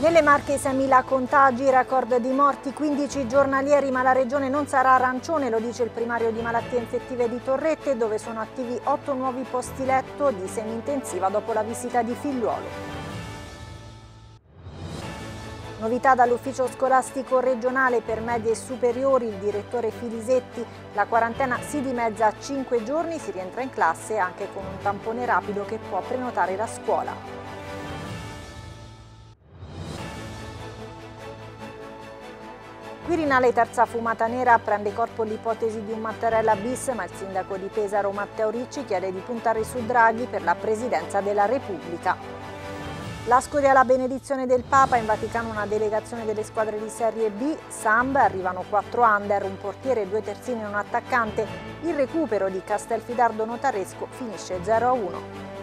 Nelle Marche 6.000 contagi, record di morti, 15 giornalieri, ma la regione non sarà arancione, lo dice il primario di malattie infettive di Torrette, dove sono attivi 8 nuovi posti letto di semi-intensiva dopo la visita di figliuolo. Novità dall'ufficio scolastico regionale per medie e superiori, il direttore Filisetti, la quarantena si dimezza a 5 giorni, si rientra in classe anche con un tampone rapido che può prenotare la scuola. Quirinale terza fumata nera prende corpo l'ipotesi di un Mattarella bis, ma il sindaco di Pesaro Matteo Ricci chiede di puntare su Draghi per la presidenza della Repubblica. L'Ascoli alla benedizione del Papa, in Vaticano una delegazione delle squadre di Serie B, Samba, arrivano quattro under, un portiere, due terzini e un attaccante. Il recupero di Castelfidardo Notaresco finisce 0-1.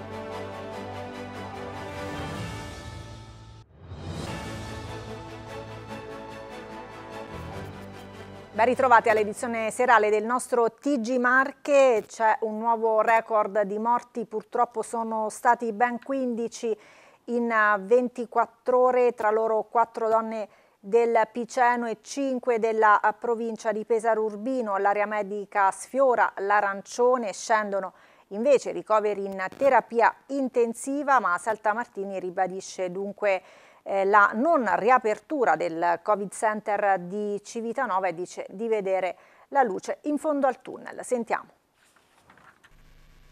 Ben ritrovati all'edizione serale del nostro TG Marche, c'è un nuovo record di morti, purtroppo sono stati ben 15 in 24 eh, ore, tra loro 4 donne del Piceno e 5 della eh, provincia di Pesaro Urbino, l'area medica sfiora l'arancione, scendono invece ricoveri in terapia intensiva, ma Salta Martini ribadisce dunque eh, la non riapertura del Covid Center di Civitanova e dice di vedere la luce in fondo al tunnel. Sentiamo.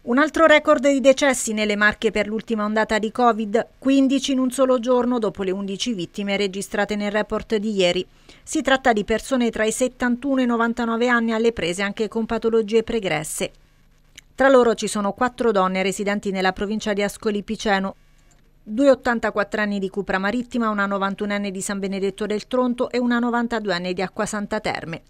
Un altro record di decessi nelle Marche per l'ultima ondata di Covid, 15 in un solo giorno dopo le 11 vittime registrate nel report di ieri. Si tratta di persone tra i 71 e i 99 anni alle prese anche con patologie pregresse. Tra loro ci sono quattro donne residenti nella provincia di Ascoli Piceno, Due 84 anni di Cupra Marittima, una 91enne di San Benedetto del Tronto e una 92enne di Acqua Santa Terme.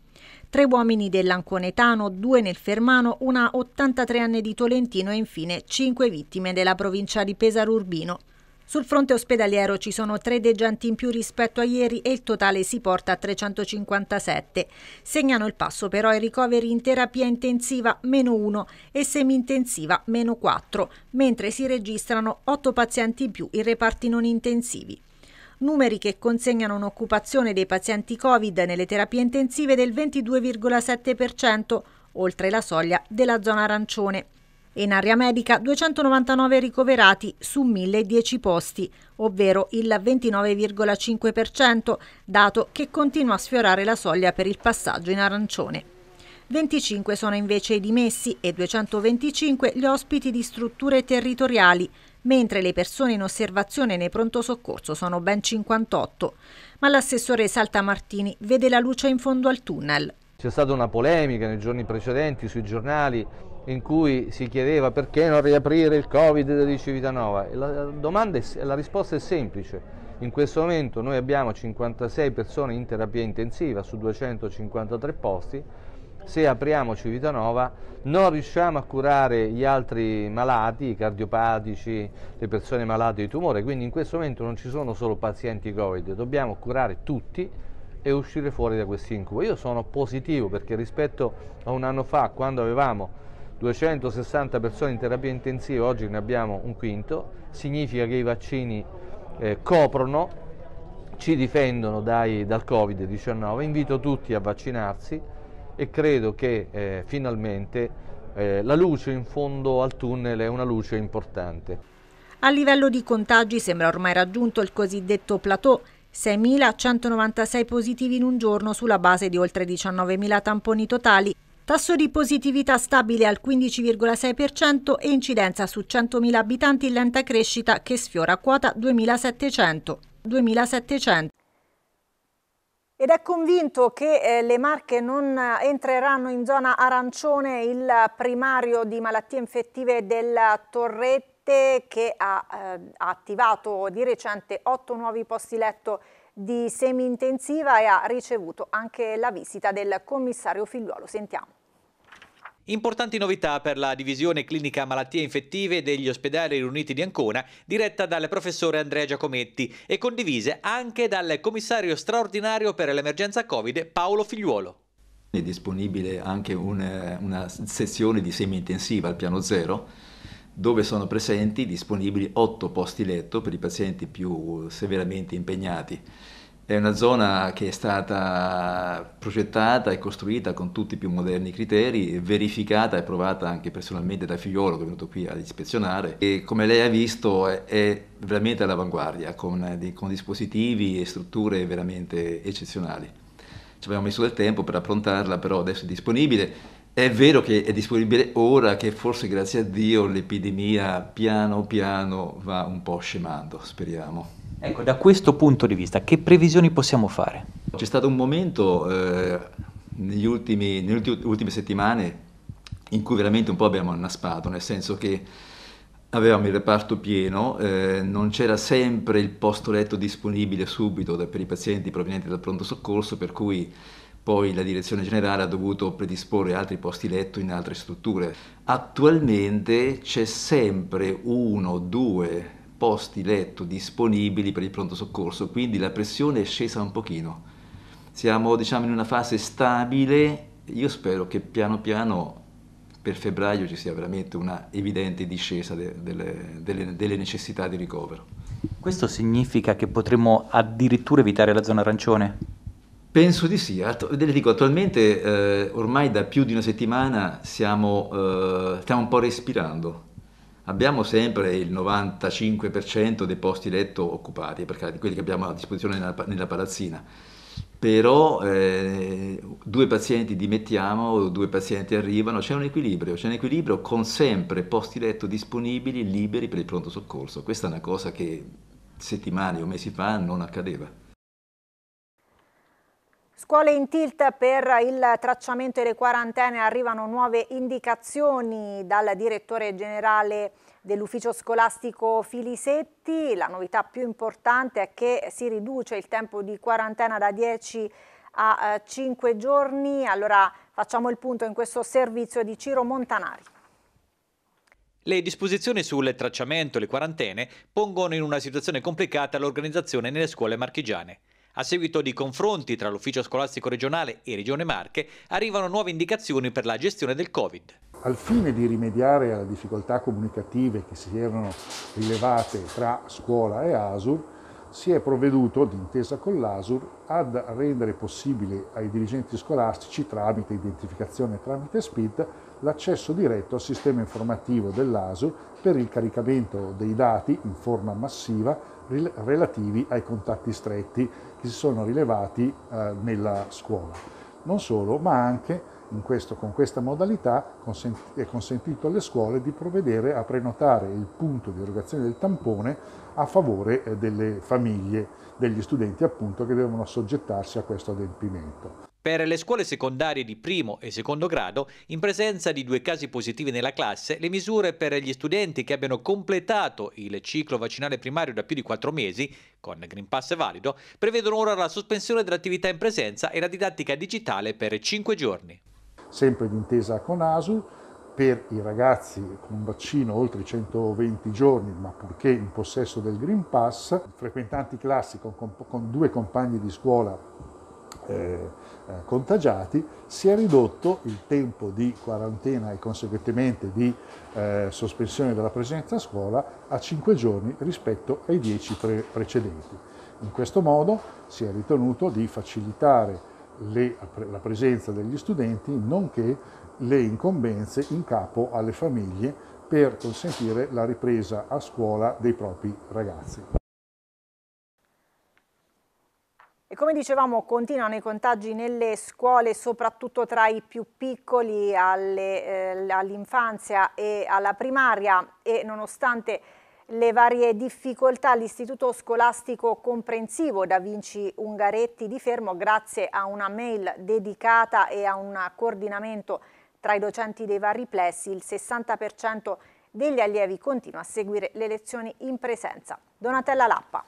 Tre uomini dell'Anconetano, due nel Fermano, una 83enne di Tolentino e infine cinque vittime della provincia di Pesaro Urbino. Sul fronte ospedaliero ci sono tre degenti in più rispetto a ieri e il totale si porta a 357. Segnano il passo però i ricoveri in terapia intensiva meno 1 e semi-intensiva meno 4, mentre si registrano 8 pazienti in più in reparti non intensivi numeri che consegnano un'occupazione dei pazienti Covid nelle terapie intensive del 22,7%, oltre la soglia della zona arancione e in area medica 299 ricoverati su 1010 posti, ovvero il 29,5%, dato che continua a sfiorare la soglia per il passaggio in arancione. 25 sono invece i dimessi e 225 gli ospiti di strutture territoriali, mentre le persone in osservazione nei pronto soccorso sono ben 58. Ma l'assessore Salta Martini vede la luce in fondo al tunnel. C'è stata una polemica nei giorni precedenti sui giornali in cui si chiedeva perché non riaprire il Covid di Civitanova. La, domanda è, la risposta è semplice. In questo momento noi abbiamo 56 persone in terapia intensiva su 253 posti. Se apriamo Civitanova non riusciamo a curare gli altri malati, i cardiopatici, le persone malate di tumore, quindi in questo momento non ci sono solo pazienti Covid, dobbiamo curare tutti e uscire fuori da questo incubo. Io sono positivo perché rispetto a un anno fa, quando avevamo 260 persone in terapia intensiva, oggi ne abbiamo un quinto, significa che i vaccini eh, coprono, ci difendono dai, dal Covid-19. Invito tutti a vaccinarsi e credo che eh, finalmente eh, la luce in fondo al tunnel è una luce importante. A livello di contagi sembra ormai raggiunto il cosiddetto plateau, 6.196 positivi in un giorno sulla base di oltre 19.000 tamponi totali Tasso di positività stabile al 15,6% e incidenza su 100.000 abitanti in lenta crescita che sfiora quota 2700. 2700. Ed è convinto che eh, le Marche non eh, entreranno in zona arancione il primario di malattie infettive del Torrette che ha, eh, attivato di recente 8 nuovi posti letto di semi-intensiva e ha ricevuto anche la visita del commissario Figliuolo. Sentiamo. Importanti novità per la divisione clinica malattie infettive degli ospedali riuniti di Ancona, diretta dal professore Andrea Giacometti e condivise anche dal commissario straordinario per l'emergenza Covid Paolo Figliuolo. È disponibile anche un, eh, una sessione di semi-intensiva al piano zero dove sono presenti disponibili 8 posti letto per i pazienti più severamente impegnati. È una zona che è stata progettata e costruita con tutti i più moderni criteri, verificata e provata anche personalmente da Figliolo che è venuto qui ad ispezionare e come lei ha visto è veramente all'avanguardia con, eh, con dispositivi e strutture veramente eccezionali. Ci abbiamo messo del tempo per approntarla però adesso è disponibile è vero che è disponibile ora che forse grazie a Dio l'epidemia piano piano va un po' scemando, speriamo. Ecco, da questo punto di vista, che previsioni possiamo fare? C'è stato un momento eh, negli ultimi, nelle ultime settimane in cui veramente un po' abbiamo annaspato, nel senso che avevamo il reparto pieno, eh, non c'era sempre il posto letto disponibile subito per i pazienti provenienti dal pronto soccorso, per cui poi la direzione generale ha dovuto predisporre altri posti letto in altre strutture. Attualmente c'è sempre uno o due posti letto disponibili per il pronto soccorso, quindi la pressione è scesa un pochino. Siamo diciamo in una fase stabile, io spero che piano piano per febbraio ci sia veramente una evidente discesa de, delle, delle, delle necessità di ricovero. Questo significa che potremmo addirittura evitare la zona arancione? Penso di sì, le dico attualmente eh, ormai da più di una settimana siamo, eh, stiamo un po' respirando. Abbiamo sempre il 95% dei posti letto occupati, perché quelli che abbiamo a disposizione nella, nella palazzina. Però eh, due pazienti dimettiamo, due pazienti arrivano, c'è un equilibrio, c'è un equilibrio con sempre posti letto disponibili, liberi per il pronto soccorso. Questa è una cosa che settimane o mesi fa non accadeva. Scuole in tilt per il tracciamento e le quarantene, arrivano nuove indicazioni dal direttore generale dell'ufficio scolastico Filisetti. La novità più importante è che si riduce il tempo di quarantena da 10 a 5 eh, giorni. Allora facciamo il punto in questo servizio di Ciro Montanari. Le disposizioni sul tracciamento e le quarantene pongono in una situazione complicata l'organizzazione nelle scuole marchigiane. A seguito di confronti tra l'Ufficio Scolastico Regionale e Regione Marche, arrivano nuove indicazioni per la gestione del Covid. Al fine di rimediare alle difficoltà comunicative che si erano rilevate tra scuola e ASUR, si è provveduto, d'intesa con l'ASUR, ad rendere possibile ai dirigenti scolastici, tramite identificazione e tramite SPID, l'accesso diretto al sistema informativo dell'ASUR per il caricamento dei dati in forma massiva relativi ai contatti stretti che si sono rilevati eh, nella scuola. Non solo, ma anche questo, con questa modalità consenti, è consentito alle scuole di provvedere a prenotare il punto di erogazione del tampone a favore eh, delle famiglie degli studenti appunto che devono assoggettarsi a questo adempimento. Per le scuole secondarie di primo e secondo grado, in presenza di due casi positivi nella classe, le misure per gli studenti che abbiano completato il ciclo vaccinale primario da più di quattro mesi, con Green Pass valido, prevedono ora la sospensione dell'attività in presenza e la didattica digitale per cinque giorni. Sempre d'intesa con ASU, per i ragazzi con un vaccino oltre i 120 giorni, ma purché in possesso del Green Pass, frequentanti classi con, con due compagni di scuola eh, eh, contagiati, si è ridotto il tempo di quarantena e conseguentemente di eh, sospensione della presenza a scuola a 5 giorni rispetto ai 10 pre- precedenti. In questo modo si è ritenuto di facilitare le, la presenza degli studenti nonché le incombenze in capo alle famiglie per consentire la ripresa a scuola dei propri ragazzi. E come dicevamo continuano i contagi nelle scuole, soprattutto tra i più piccoli eh, all'infanzia e alla primaria e nonostante le varie difficoltà l'istituto scolastico comprensivo Da Vinci Ungaretti di Fermo grazie a una mail dedicata e a un coordinamento tra i docenti dei vari plessi il 60% degli allievi continua a seguire le lezioni in presenza. Donatella Lappa.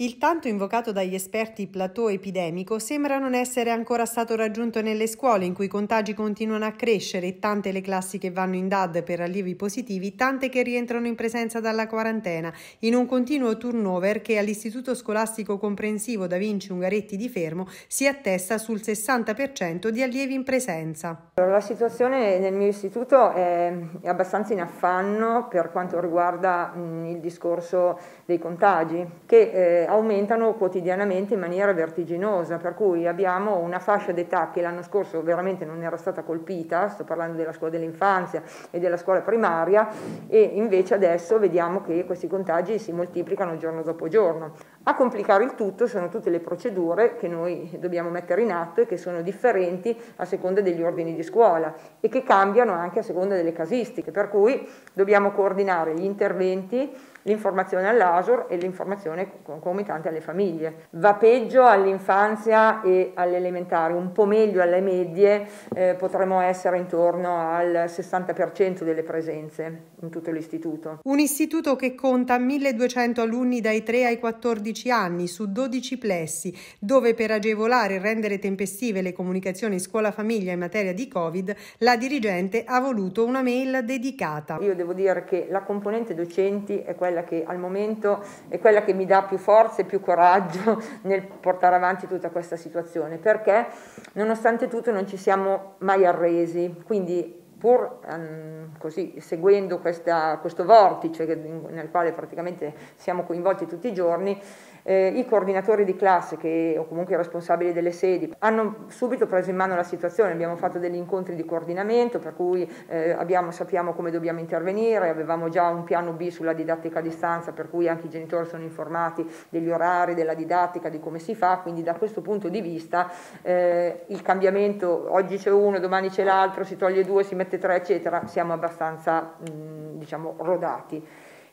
Il tanto invocato dagli esperti plateau epidemico sembra non essere ancora stato raggiunto nelle scuole in cui i contagi continuano a crescere tante le classi che vanno in DAD per allievi positivi, tante che rientrano in presenza dalla quarantena, in un continuo turnover che all'Istituto Scolastico Comprensivo Da Vinci Ungaretti di Fermo si attesta sul 60% di allievi in presenza. La situazione nel mio istituto è abbastanza in affanno per quanto riguarda il discorso dei contagi, che eh, aumentano quotidianamente in maniera vertiginosa, per cui abbiamo una fascia d'età che l'anno scorso veramente non era stata colpita, sto parlando della scuola dell'infanzia e della scuola primaria, e invece adesso vediamo che questi contagi si moltiplicano giorno dopo giorno. A complicare il tutto sono tutte le procedure che noi dobbiamo mettere in atto e che sono differenti a seconda degli ordini di scuola e che cambiano anche a seconda delle casistiche, per cui dobbiamo coordinare gli interventi, l'informazione all'ASUR e l'informazione con concomitante alle famiglie. Va peggio all'infanzia e all'elementare, un po' meglio alle medie, eh, potremmo essere intorno al 60% delle presenze in tutto l'istituto. Un istituto che conta 1200 alunni dai 3 ai 14 anni su 12 plessi, dove per agevolare e rendere tempestive le comunicazioni scuola-famiglia in materia di Covid, la dirigente ha voluto una mail dedicata. Io devo dire che la componente docenti è quella che al momento è quella che mi dà più forza forza e più coraggio nel portare avanti tutta questa situazione, perché nonostante tutto non ci siamo mai arresi, quindi pur um, così, seguendo questa, questo vortice nel quale praticamente siamo coinvolti tutti i giorni, eh, I coordinatori di classe che, o comunque i responsabili delle sedi hanno subito preso in mano la situazione, abbiamo fatto degli incontri di coordinamento per cui eh, abbiamo, sappiamo come dobbiamo intervenire, avevamo già un piano B sulla didattica a distanza per cui anche i genitori sono informati degli orari, della didattica, di come si fa, quindi da questo punto di vista eh, il cambiamento oggi c'è uno, domani c'è l'altro, si toglie due, si mette tre eccetera, siamo abbastanza mh, mm, diciamo rodati.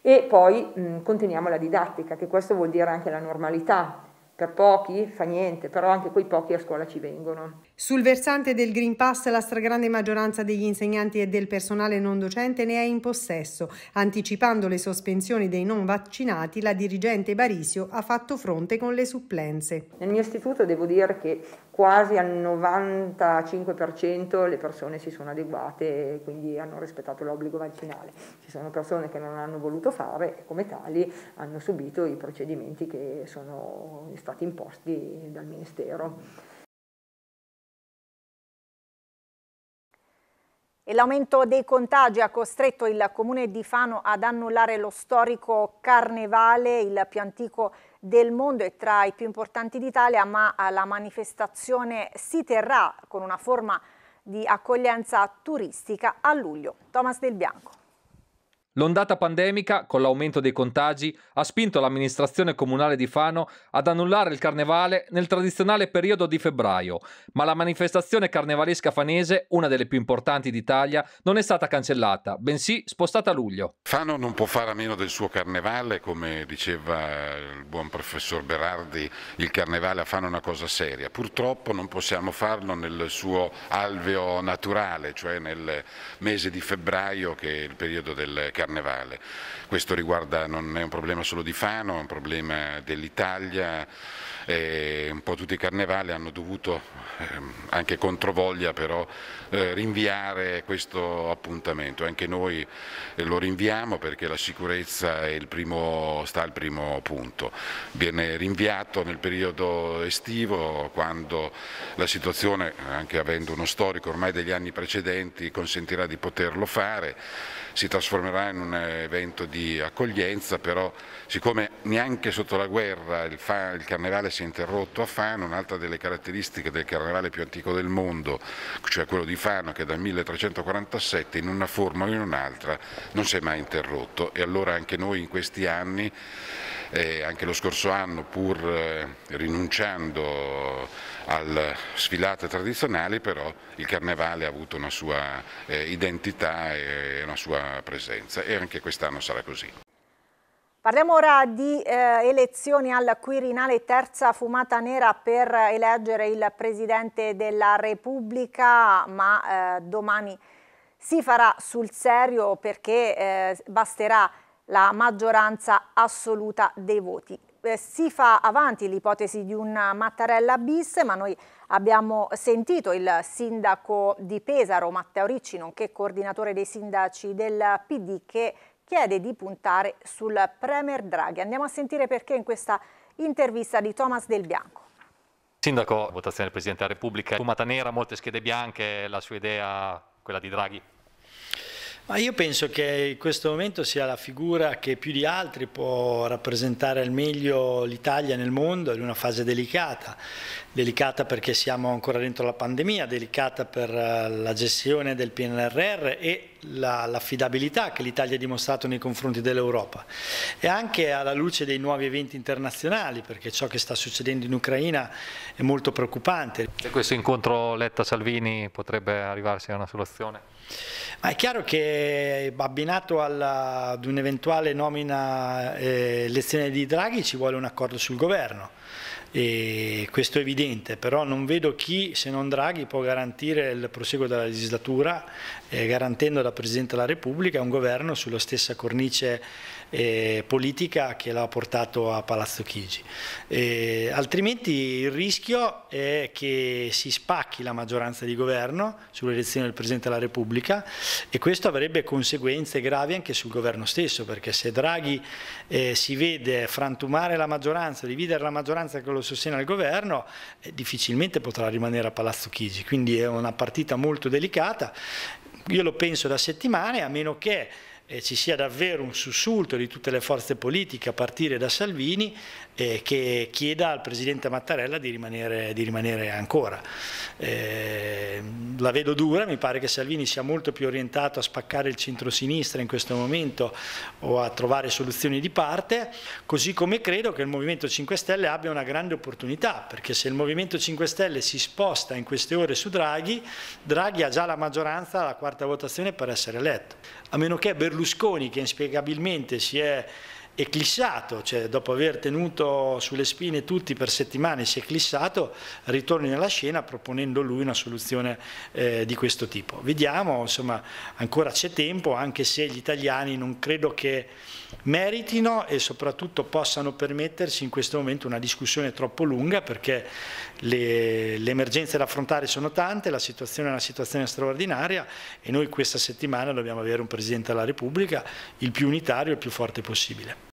E poi mh, mm, conteniamo la didattica, che questo vuol dire anche la normalità. Per pochi fa niente, però anche quei pochi a scuola ci vengono. Sul versante del Green Pass la stragrande maggioranza degli insegnanti e del personale non docente ne è in possesso. Anticipando le sospensioni dei non vaccinati, la dirigente Barisio ha fatto fronte con le supplenze. Nel mio istituto devo dire che quasi al 95% le persone si sono adeguate e quindi hanno rispettato l'obbligo vaccinale. Ci sono persone che non hanno voluto fare e come tali hanno subito i procedimenti che sono stati imposti dal Ministero. E l'aumento dei contagi ha costretto il comune di Fano ad annullare lo storico carnevale, il più antico del mondo e tra i più importanti d'Italia, ma la manifestazione si terrà con una forma di accoglienza turistica a luglio. Thomas Del Bianco. L'ondata pandemica, con l'aumento dei contagi, ha spinto l'amministrazione comunale di Fano ad annullare il carnevale nel tradizionale periodo di febbraio, ma la manifestazione carnevalesca fanese, una delle più importanti d'Italia, non è stata cancellata, bensì spostata a luglio. Fano non può fare a meno del suo carnevale, come diceva il buon professor Berardi, il carnevale a Fano è una cosa seria. Purtroppo non possiamo farlo nel suo alveo naturale, cioè nel mese di febbraio che è il periodo del carnevale carnevale. Questo riguarda, non è un problema solo di Fano, è un problema dell'Italia eh, un po' tutti i carnevali hanno dovuto, ehm, anche voglia però, eh, rinviare questo appuntamento. Anche noi lo rinviamo perché la sicurezza il primo, sta al primo punto. Viene rinviato nel periodo estivo quando la situazione, anche avendo uno storico ormai degli anni precedenti, consentirà di poterlo fare, si trasformerà in un evento di accoglienza, però siccome neanche sotto la guerra il, fa, il carnevale si è interrotto a Fano, un'altra delle caratteristiche del carnevale più antico del mondo, cioè quello di Fano che dal 1347 in una forma o in un'altra non si è mai interrotto e allora anche noi in questi anni, eh, anche lo scorso anno pur eh, rinunciando al sfilate tradizionali però il carnevale ha avuto una sua eh, identità e una sua presenza e anche quest'anno sarà così. Parliamo ora di eh, elezioni al Quirinale, terza fumata nera per eleggere il Presidente della Repubblica, ma eh, domani si farà sul serio perché eh, basterà la maggioranza assoluta dei voti. Eh, si fa avanti l'ipotesi di un Mattarella bis, ma noi abbiamo sentito il sindaco di Pesaro, Matteo Ricci, nonché coordinatore dei sindaci del PD, che chiede di puntare sul Premier Draghi. Andiamo a sentire perché in questa intervista di Thomas Del Bianco. Sindaco, votazione del Presidente della Repubblica, fumata nera, molte schede bianche, la sua idea, quella di Draghi? Ma io penso che in questo momento sia la figura che più di altri può rappresentare al meglio l'Italia nel mondo in una fase delicata, delicata perché siamo ancora dentro la pandemia, delicata per eh, la gestione del PNRR e l'affidabilità che l'Italia ha dimostrato nei confronti dell'Europa e anche alla luce dei nuovi eventi internazionali perché ciò che sta succedendo in Ucraina è molto preoccupante. Se questo incontro Letta-Salvini potrebbe arrivarsi a una soluzione? Ma è chiaro che abbinato alla, ad un'eventuale nomina eh, elezione di Draghi ci vuole un accordo sul governo. E questo è evidente, però non vedo chi se non Draghi può garantire il proseguo della legislatura eh, garantendo da Presidente della Repubblica un governo sulla stessa cornice eh, politica che l'ha portato a Palazzo Chigi. Eh, altrimenti il rischio è che si spacchi la maggioranza di governo sull'elezione del Presidente della Repubblica e questo avrebbe conseguenze gravi anche sul governo stesso, perché se Draghi eh, si vede frantumare la maggioranza, dividere la maggioranza che lo sostiene al governo, eh, difficilmente potrà rimanere a Palazzo Chigi. Quindi è una partita molto delicata io lo penso da settimane, a meno che eh, ci sia davvero un sussulto di tutte le forze politiche a partire da Salvini eh, che chieda al Presidente Mattarella di rimanere, di rimanere ancora. Eh, la vedo dura, mi pare che Salvini sia molto più orientato a spaccare il centrosinistra in questo momento o a trovare soluzioni di parte, così come credo che il Movimento 5 Stelle abbia una grande opportunità, perché se il Movimento 5 Stelle si sposta in queste ore su Draghi, Draghi ha già la maggioranza alla quarta votazione per essere eletto, a meno che Berlusconi Berlusconi che inspiegabilmente si è eclissato, cioè dopo aver tenuto sulle spine tutti per settimane si è eclissato, ritorni nella scena proponendo lui una soluzione eh, di questo tipo. Vediamo, insomma, ancora c'è tempo, anche se gli italiani non credo che meritino e soprattutto possano permettersi in questo momento una discussione troppo lunga perché le, le emergenze da affrontare sono tante, la situazione è una situazione straordinaria e noi questa settimana dobbiamo avere un Presidente della Repubblica il più unitario e il più forte possibile.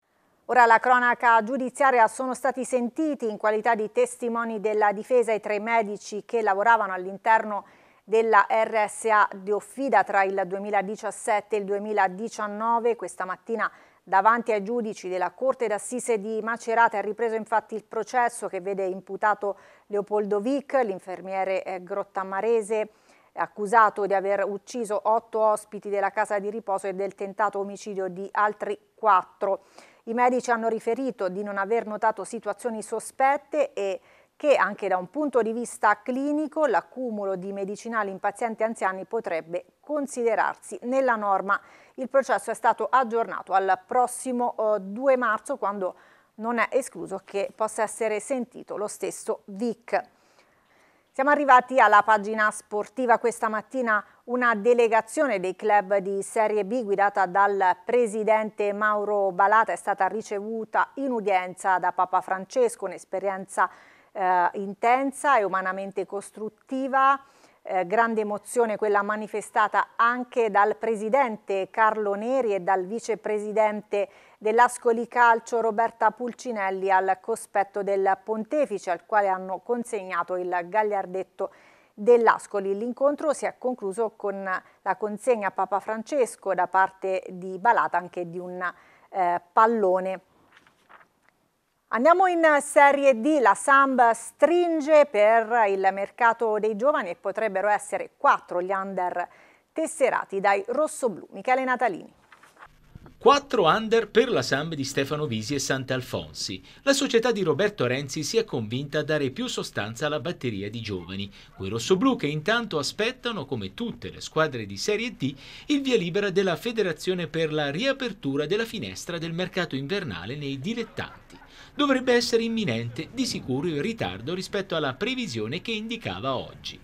Ora la cronaca giudiziaria sono stati sentiti in qualità di testimoni della difesa i tre medici che lavoravano all'interno della RSA di Offida tra il 2017 e il 2019. Questa mattina davanti ai giudici della Corte d'Assise di Macerata è ripreso infatti il processo che vede imputato Leopoldo Vic, l'infermiere eh, grottamarese, accusato di aver ucciso otto ospiti della casa di riposo e del tentato omicidio di altri quattro. I medici hanno riferito di non aver notato situazioni sospette e che anche da un punto di vista clinico l'accumulo di medicinali in pazienti anziani potrebbe considerarsi nella norma. Il processo è stato aggiornato al prossimo 2 eh, marzo quando non è escluso che possa essere sentito lo stesso VIC. Siamo arrivati alla pagina sportiva questa mattina una delegazione dei club di Serie B guidata dal presidente Mauro Balata è stata ricevuta in udienza da Papa Francesco, un'esperienza eh, intensa e umanamente costruttiva. Eh, grande emozione quella manifestata anche dal presidente Carlo Neri e dal vicepresidente dell'Ascoli Calcio Roberta Pulcinelli al cospetto del pontefice al quale hanno consegnato il gagliardetto dell'Ascoli. L'incontro si è concluso con la consegna a Papa Francesco da parte di Balata anche di un eh, pallone. Andiamo in Serie D, la Samb stringe per il mercato dei giovani e potrebbero essere quattro gli under tesserati dai rossoblù. Michele Natalini. 4 under per la SAM di Stefano Visi e Sant'Alfonsi. La società di Roberto Renzi si è convinta a dare più sostanza alla batteria di giovani, quei rossoblù che intanto aspettano, come tutte le squadre di Serie D, il via libera della federazione per la riapertura della finestra del mercato invernale nei dilettanti. Dovrebbe essere imminente, di sicuro, in ritardo rispetto alla previsione che indicava oggi.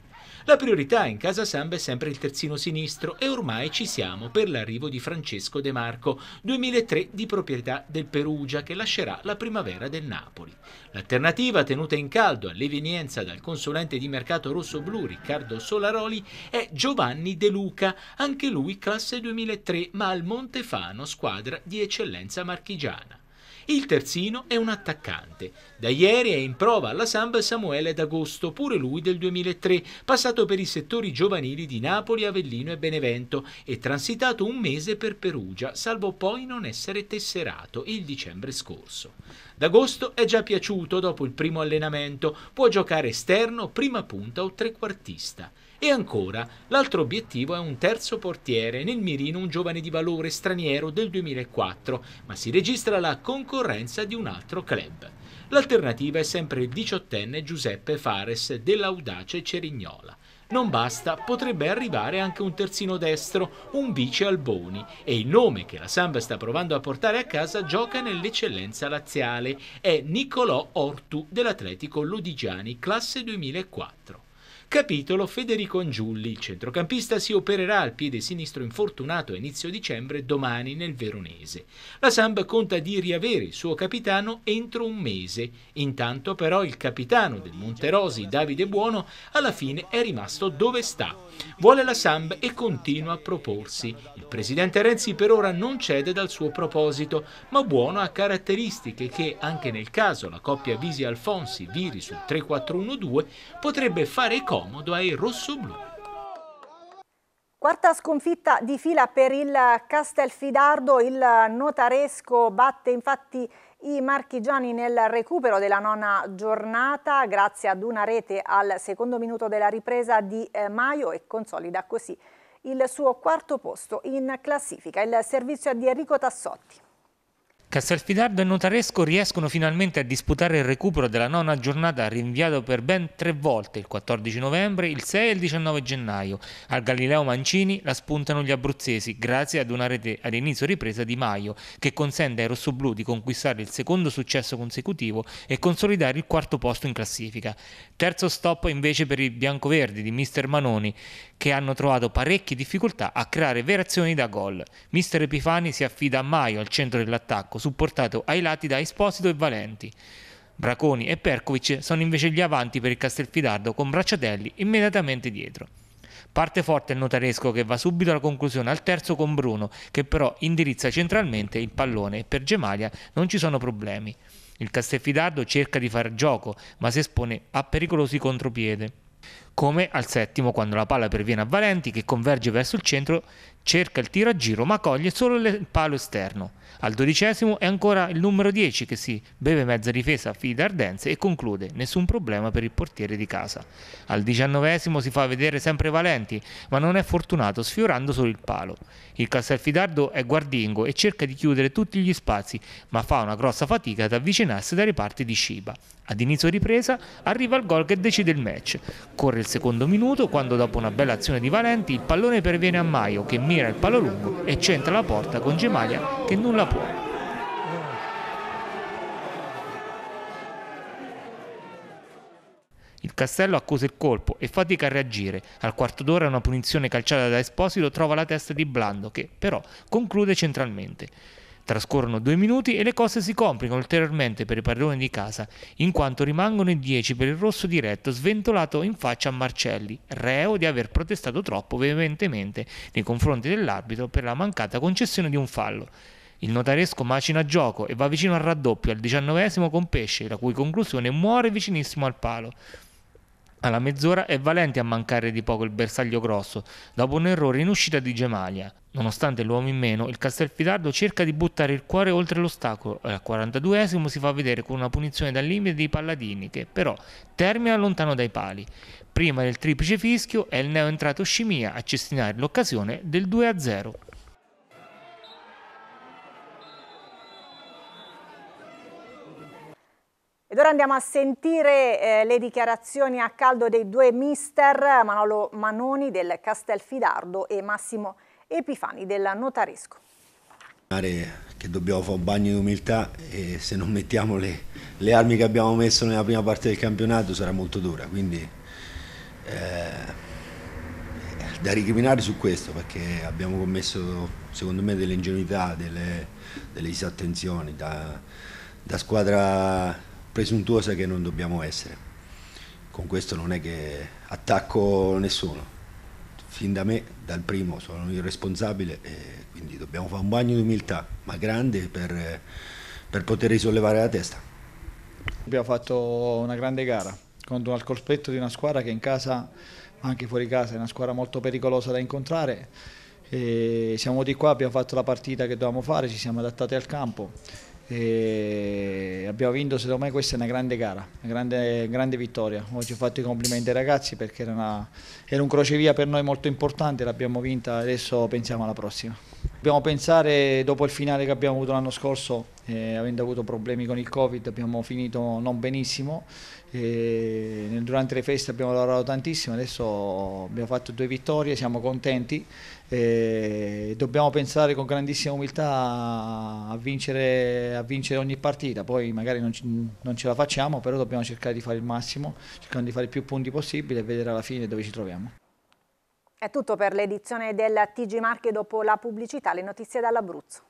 La priorità in casa Samba è sempre il terzino sinistro e ormai ci siamo per l'arrivo di Francesco De Marco, 2003 di proprietà del Perugia che lascerà la primavera del Napoli. L'alternativa tenuta in caldo all'evenienza dal consulente di mercato rosso-blu Riccardo Solaroli è Giovanni De Luca, anche lui classe 2003 ma al Montefano squadra di eccellenza marchigiana. Il terzino è un attaccante. Da ieri è in prova alla Samba Samuele D'Agosto, pure lui del 2003, passato per i settori giovanili di Napoli, Avellino e Benevento e transitato un mese per Perugia, salvo poi non essere tesserato il dicembre scorso. D'Agosto è già piaciuto dopo il primo allenamento, può giocare esterno, prima punta o trequartista. E ancora, l'altro obiettivo è un terzo portiere, nel mirino un giovane di valore straniero del 2004, ma si registra la concorrenza di un altro club. L'alternativa è sempre il diciottenne Giuseppe Fares dell'audace Cerignola. Non basta, potrebbe arrivare anche un terzino destro, un vice Alboni, e il nome che la Samba sta provando a portare a casa gioca nell'eccellenza laziale, è Nicolò Ortu dell'Atletico Ludigiani, classe 2004. Capitolo Federico Angiulli, il centrocampista, si opererà al piede sinistro infortunato a inizio dicembre domani nel Veronese. La Samp conta di riavere il suo capitano entro un mese. Intanto però il capitano del Monterosi, Davide Buono, alla fine è rimasto dove sta. Vuole la Samp e continua a proporsi. Il presidente Renzi per ora non cede dal suo proposito, ma Buono ha caratteristiche che, anche nel caso la coppia Visi-Alfonsi viri sul 3-4-1-2, potrebbe fare cosa comodo ai rossoblù. Quarta sconfitta di fila per il Castelfidardo, il notaresco batte infatti i marchigiani nel recupero della nona giornata grazie ad una rete al secondo minuto della ripresa di eh, Maio e consolida così il suo quarto posto in classifica, il servizio è di Enrico Tassotti. Castelfidardo e Notaresco riescono finalmente a disputare il recupero della nona giornata rinviato per ben tre volte il 14 novembre, il 6 e il 19 gennaio. Al Galileo Mancini la spuntano gli abruzzesi grazie ad una rete ad inizio ripresa di Maio che consente ai rossoblù di conquistare il secondo successo consecutivo e consolidare il quarto posto in classifica. Terzo stop invece per i biancoverdi di Mister Manoni che hanno trovato parecchie difficoltà a creare vere azioni da gol. Mister Epifani si affida a Maio al centro dell'attacco attacco, supportato ai lati da Esposito e Valenti. Braconi e Perkovic sono invece gli avanti per il Castelfidardo con Bracciatelli immediatamente dietro. Parte forte il notaresco che va subito alla conclusione al terzo con Bruno, che però indirizza centralmente il pallone e per Gemalia non ci sono problemi. Il Castelfidardo cerca di far gioco, ma si espone a pericolosi contropiede. Come al settimo, quando la palla perviene a Valenti, che converge verso il centro, cerca il tiro a giro ma coglie solo il palo esterno. Al dodicesimo è ancora il numero 10 che si beve mezza difesa a fida ardense e conclude, nessun problema per il portiere di casa. Al diciannovesimo si fa vedere sempre Valenti, ma non è fortunato sfiorando solo il palo. Il Castelfidardo è guardingo e cerca di chiudere tutti gli spazi, ma fa una grossa fatica ad avvicinarsi dalle parti di Sciba. Ad inizio ripresa arriva il gol che decide il match. Corre il secondo minuto quando dopo una bella azione di Valenti il pallone perviene a Maio che mira il palo lungo e centra la porta con Gemaglia che nulla può. Il Castello accusa il colpo e fatica a reagire. Al quarto d'ora una punizione calciata da Esposito trova la testa di Blando che però conclude centralmente. Trascorrono due minuti e le cose si complicano ulteriormente per i padroni di casa, in quanto rimangono in 10 per il rosso diretto sventolato in faccia a Marcelli, reo di aver protestato troppo veementemente nei confronti dell'arbitro per la mancata concessione di un fallo. Il notaresco macina gioco e va vicino al raddoppio al diciannovesimo con Pesce, la cui conclusione muore vicinissimo al palo. Alla mezz'ora è valente a mancare di poco il bersaglio grosso, dopo un errore in uscita di Gemalia. Nonostante l'uomo in meno, il Castelfidardo cerca di buttare il cuore oltre l'ostacolo e al 42esimo si fa vedere con una punizione dal limite dei Palladini che però termina lontano dai pali. Prima del triplice fischio è il neo entrato Scimia a cestinare l'occasione del 2-0. Ed ora andiamo a sentire eh, le dichiarazioni a caldo dei due mister Manolo Manoni del Castelfidardo e Massimo Manoni. Epifani della Notaresco. Che dobbiamo fare un bagno di umiltà e se non mettiamo le, le armi che abbiamo messo nella prima parte del campionato sarà molto dura, quindi eh, da ricriminare su questo perché abbiamo commesso secondo me delle ingenuità, delle, delle disattenzioni da, da, squadra presuntuosa che non dobbiamo essere. Con questo non è che attacco nessuno, fin da me dal primo sono il responsabile e quindi dobbiamo fare un bagno di umiltà, ma grande per, per poter risollevare la testa. Abbiamo fatto una grande gara contro al cospetto di una squadra che in casa, ma anche fuori casa, è una squadra molto pericolosa da incontrare. E siamo di qua, abbiamo fatto la partita che dovevamo fare, ci siamo adattati al campo e abbiamo vinto, secondo me questa è una grande gara, una grande, grande vittoria. Oggi ho fatto i complimenti ai ragazzi perché era, una, era un crocevia per noi molto importante, l'abbiamo vinta, adesso pensiamo alla prossima. Dobbiamo pensare, dopo il finale che abbiamo avuto l'anno scorso, eh, avendo avuto problemi con il Covid, abbiamo finito non benissimo, eh, durante le feste abbiamo lavorato tantissimo, adesso abbiamo fatto due vittorie, siamo contenti, e dobbiamo pensare con grandissima umiltà a vincere, a vincere ogni partita, poi magari non, non, ce la facciamo, però dobbiamo cercare di fare il massimo, cercando di fare i più punti possibile e vedere alla fine dove ci troviamo. È tutto per l'edizione del TG Marche dopo la pubblicità, le notizie dall'Abruzzo.